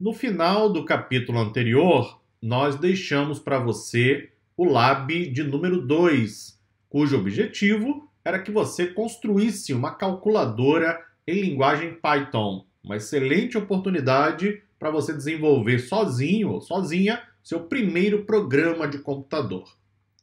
No final do capítulo anterior, nós deixamos para você o lab de número 2, cujo objetivo era que você construísse uma calculadora em linguagem Python. Uma excelente oportunidade para você desenvolver sozinho ou sozinha seu primeiro programa de computador.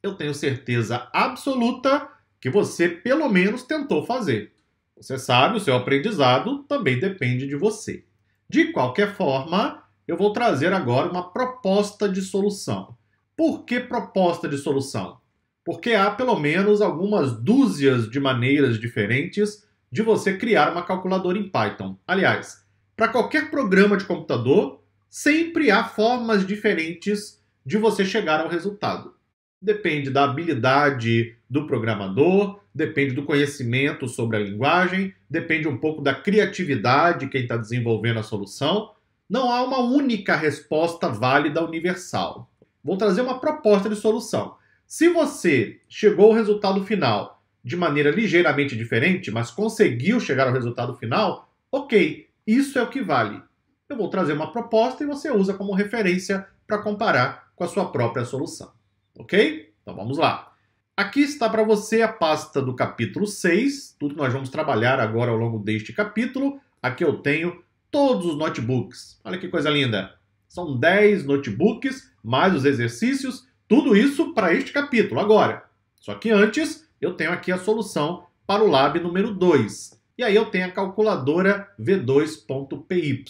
Eu tenho certeza absoluta que você pelo menos tentou fazer. Você sabe, o seu aprendizado também depende de você. De qualquer forma, eu vou trazer agora uma proposta de solução. Por que proposta de solução? Porque há pelo menos algumas dúzias de maneiras diferentes de você criar uma calculadora em Python. Aliás, para qualquer programa de computador, sempre há formas diferentes de você chegar ao resultado. Depende da habilidade do programador, depende do conhecimento sobre a linguagem, depende um pouco da criatividade de quem está desenvolvendo a solução. Não há uma única resposta válida universal. Vou trazer uma proposta de solução. Se você chegou ao resultado final de maneira ligeiramente diferente, mas conseguiu chegar ao resultado final, ok, isso é o que vale. Eu vou trazer uma proposta e você usa como referência para comparar com a sua própria solução. Ok? Então vamos lá. Aqui está para você a pasta do capítulo 6, tudo que nós vamos trabalhar agora ao longo deste capítulo. Aqui eu tenho todos os notebooks. Olha que coisa linda! São 10 notebooks, mais os exercícios, tudo isso para este capítulo agora. Só que antes, eu tenho aqui a solução para o lab número 2. E aí eu tenho a calculadora v2.py,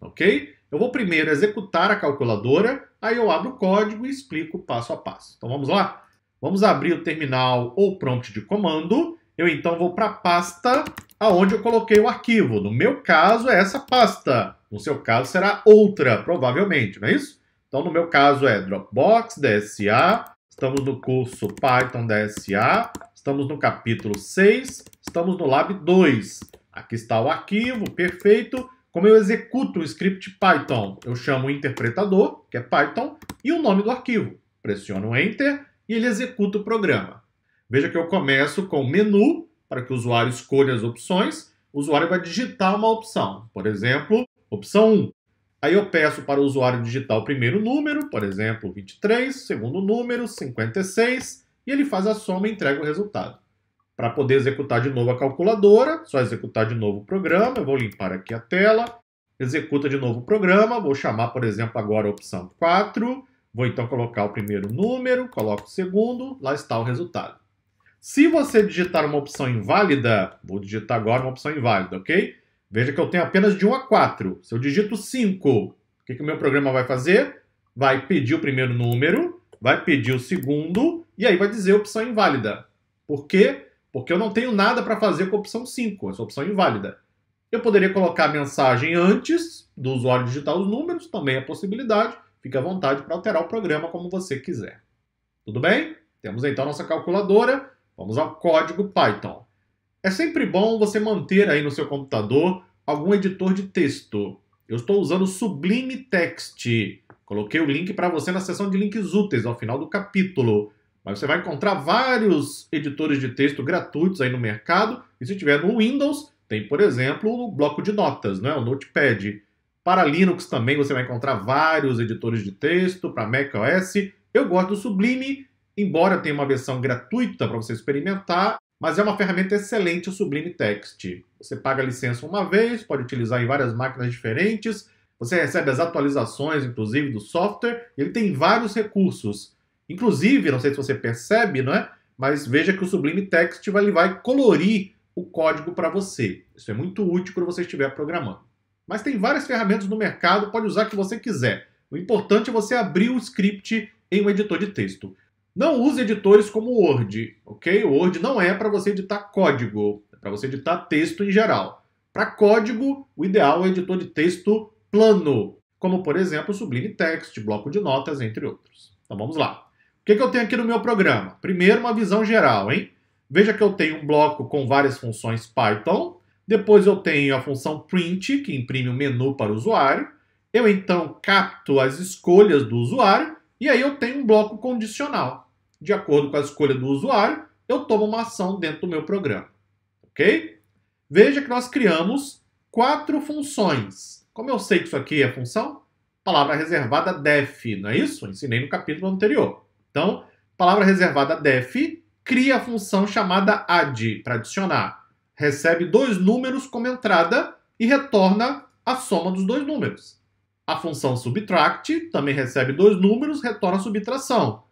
ok? Eu vou primeiro executar a calculadora, aí eu abro o código e explico passo a passo. Então vamos lá? Vamos abrir o terminal ou prompt de comando. Eu então vou para a pasta aonde eu coloquei o arquivo. No meu caso é essa pasta. No seu caso será outra, provavelmente, não é isso? Então no meu caso é Dropbox, DSA, estamos no curso Python DSA, estamos no capítulo 6, estamos no lab 2. Aqui está o arquivo, perfeito. Como eu executo o script Python, eu chamo o interpretador, que é Python, e o nome do arquivo. Pressiono Enter, e ele executa o programa. Veja que eu começo com menu, para que o usuário escolha as opções. O usuário vai digitar uma opção, por exemplo, opção 1. Aí eu peço para o usuário digitar o primeiro número, por exemplo, 23, segundo número, 56, e ele faz a soma e entrega o resultado. Para poder executar de novo a calculadora, só executar de novo o programa, eu vou limpar aqui a tela, executa de novo o programa, vou chamar, por exemplo, agora a opção 4, Vou então colocar o primeiro número, coloco o segundo, lá está o resultado. Se você digitar uma opção inválida, vou digitar agora uma opção inválida, ok? Veja que eu tenho apenas de 1 a 4. Se eu digito 5, o que, que o meu programa vai fazer? Vai pedir o primeiro número, vai pedir o segundo, e aí vai dizer opção inválida. Por quê? Porque eu não tenho nada para fazer com a opção 5, essa opção inválida. Eu poderia colocar a mensagem antes do usuário digitar os números, também é possibilidade Fique à vontade para alterar o programa como você quiser. Tudo bem? Temos então nossa calculadora. Vamos ao código Python. É sempre bom você manter aí no seu computador algum editor de texto. Eu estou usando Sublime Text. Coloquei o link para você na seção de links úteis ao final do capítulo. Mas você vai encontrar vários editores de texto gratuitos aí no mercado. E se tiver no Windows, tem, por exemplo, o bloco de notas, né? o Notepad. Para Linux também você vai encontrar vários editores de texto, para macOS. Eu gosto do Sublime, embora tenha uma versão gratuita para você experimentar, mas é uma ferramenta excelente o Sublime Text. Você paga a licença uma vez, pode utilizar em várias máquinas diferentes, você recebe as atualizações, inclusive, do software, ele tem vários recursos. Inclusive, não sei se você percebe, não é? mas veja que o Sublime Text ele vai colorir o código para você. Isso é muito útil quando você estiver programando. Mas tem várias ferramentas no mercado, pode usar que você quiser. O importante é você abrir o script em um editor de texto. Não use editores como o Word, ok? O Word não é para você editar código, é para você editar texto em geral. Para código, o ideal é o editor de texto plano, como por exemplo Sublime Text, bloco de notas, entre outros. Então vamos lá. O que, é que eu tenho aqui no meu programa? Primeiro, uma visão geral, hein? Veja que eu tenho um bloco com várias funções Python, depois eu tenho a função print, que imprime o um menu para o usuário. Eu então capto as escolhas do usuário e aí eu tenho um bloco condicional. De acordo com a escolha do usuário, eu tomo uma ação dentro do meu programa. Ok? Veja que nós criamos quatro funções. Como eu sei que isso aqui é função, palavra reservada def, não é isso? Eu ensinei no capítulo anterior. Então, palavra reservada def cria a função chamada add para adicionar recebe dois números como entrada e retorna a soma dos dois números. A função subtract também recebe dois números, retorna a subtração.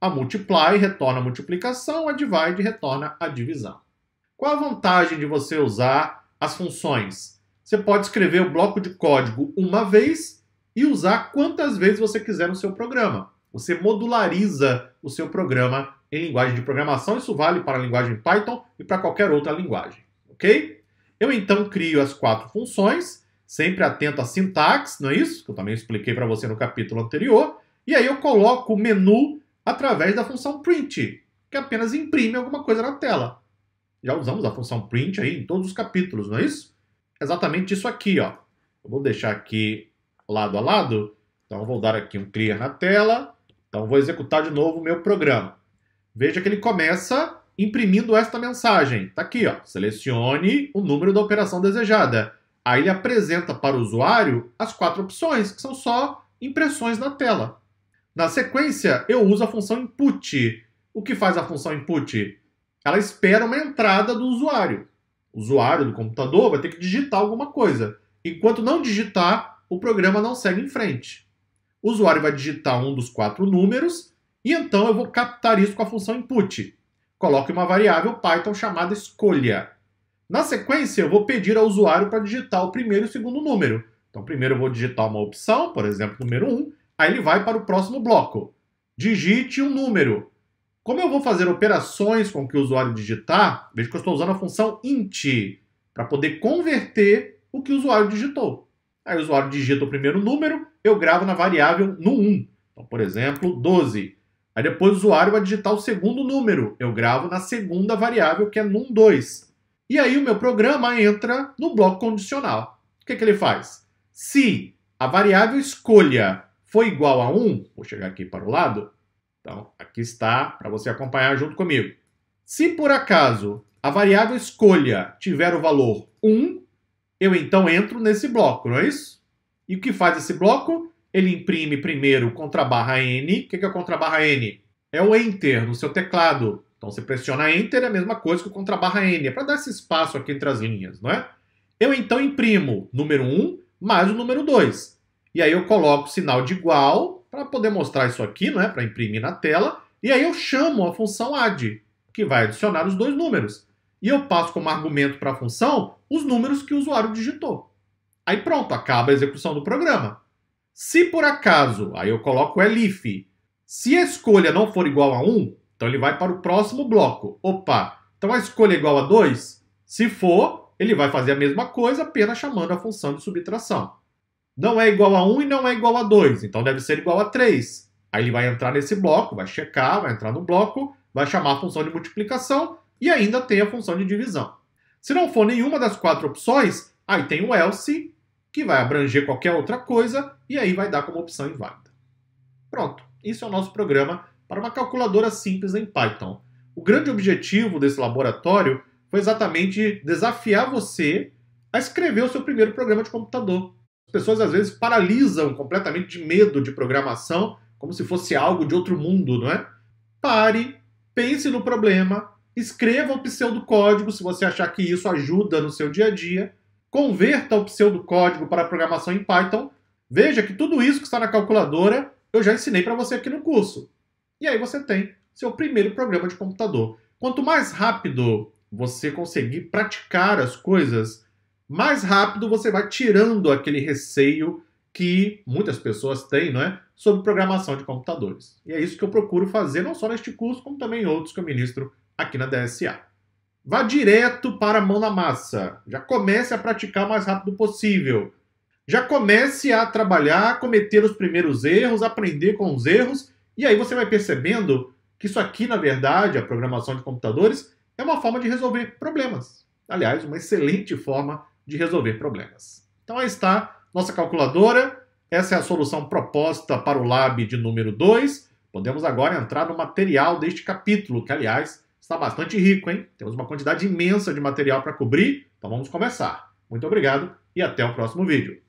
A multiply retorna a multiplicação, a divide retorna a divisão. Qual a vantagem de você usar as funções? Você pode escrever o bloco de código uma vez e usar quantas vezes você quiser no seu programa. Você modulariza o seu programa em linguagem de programação. Isso vale para a linguagem Python e para qualquer outra linguagem ok? Eu então crio as quatro funções, sempre atento à sintaxe, não é isso? Que eu também expliquei para você no capítulo anterior. E aí eu coloco o menu através da função print, que apenas imprime alguma coisa na tela. Já usamos a função print aí em todos os capítulos, não é isso? Exatamente isso aqui, ó. Eu vou deixar aqui lado a lado. Então vou dar aqui um clear na tela. Então vou executar de novo o meu programa. Veja que ele começa imprimindo esta mensagem. Está aqui, ó. selecione o número da operação desejada. Aí ele apresenta para o usuário as quatro opções, que são só impressões na tela. Na sequência, eu uso a função input. O que faz a função input? Ela espera uma entrada do usuário. O usuário do computador vai ter que digitar alguma coisa. Enquanto não digitar, o programa não segue em frente. O usuário vai digitar um dos quatro números e então eu vou captar isso com a função input. Coloque uma variável Python chamada escolha. Na sequência, eu vou pedir ao usuário para digitar o primeiro e o segundo número. Então, primeiro eu vou digitar uma opção, por exemplo, número 1, aí ele vai para o próximo bloco. Digite um número. Como eu vou fazer operações com que o usuário digitar, veja que eu estou usando a função int para poder converter o que o usuário digitou. Aí o usuário digita o primeiro número, eu gravo na variável no 1. Então, por exemplo, 12. Aí depois o usuário vai digitar o segundo número. Eu gravo na segunda variável, que é num2. E aí o meu programa entra no bloco condicional. O que, é que ele faz? Se a variável escolha foi igual a 1, vou chegar aqui para o lado, então aqui está para você acompanhar junto comigo. Se por acaso a variável escolha tiver o valor 1, eu então entro nesse bloco, não é isso? E o que faz esse bloco? ele imprime primeiro contra barra N. O que é o contra barra N? É o Enter no seu teclado. Então você pressiona Enter, é a mesma coisa que o contra barra N, é para dar esse espaço aqui entre as linhas, não é? Eu então imprimo número 1 mais o número 2. E aí eu coloco o sinal de igual para poder mostrar isso aqui, não é? Para imprimir na tela. E aí eu chamo a função add, que vai adicionar os dois números. E eu passo como argumento para a função os números que o usuário digitou. Aí pronto, acaba a execução do programa. Se por acaso, aí eu coloco o elif, se a escolha não for igual a 1, então ele vai para o próximo bloco. Opa, então a escolha é igual a 2? Se for, ele vai fazer a mesma coisa, apenas chamando a função de subtração. Não é igual a 1 e não é igual a 2, então deve ser igual a 3. Aí ele vai entrar nesse bloco, vai checar, vai entrar no bloco, vai chamar a função de multiplicação e ainda tem a função de divisão. Se não for nenhuma das quatro opções, aí tem o else que vai abranger qualquer outra coisa e aí vai dar como opção inválida. Pronto, isso é o nosso programa para uma calculadora simples em Python. O grande objetivo desse laboratório foi exatamente desafiar você a escrever o seu primeiro programa de computador. As pessoas às vezes paralisam completamente de medo de programação, como se fosse algo de outro mundo, não é? Pare, pense no problema, escreva o pseudocódigo se você achar que isso ajuda no seu dia a dia converta o pseudocódigo para programação em Python, veja que tudo isso que está na calculadora eu já ensinei para você aqui no curso. E aí você tem seu primeiro programa de computador. Quanto mais rápido você conseguir praticar as coisas, mais rápido você vai tirando aquele receio que muitas pessoas têm, não é? Sobre programação de computadores. E é isso que eu procuro fazer, não só neste curso, como também em outros que eu ministro aqui na DSA. Vá direto para a mão na massa. Já comece a praticar o mais rápido possível. Já comece a trabalhar, cometer os primeiros erros, aprender com os erros, e aí você vai percebendo que isso aqui, na verdade, a programação de computadores, é uma forma de resolver problemas. Aliás, uma excelente forma de resolver problemas. Então aí está nossa calculadora. Essa é a solução proposta para o lab de número 2. Podemos agora entrar no material deste capítulo, que aliás está bastante rico, hein? Temos uma quantidade imensa de material para cobrir, então vamos começar. Muito obrigado e até o próximo vídeo.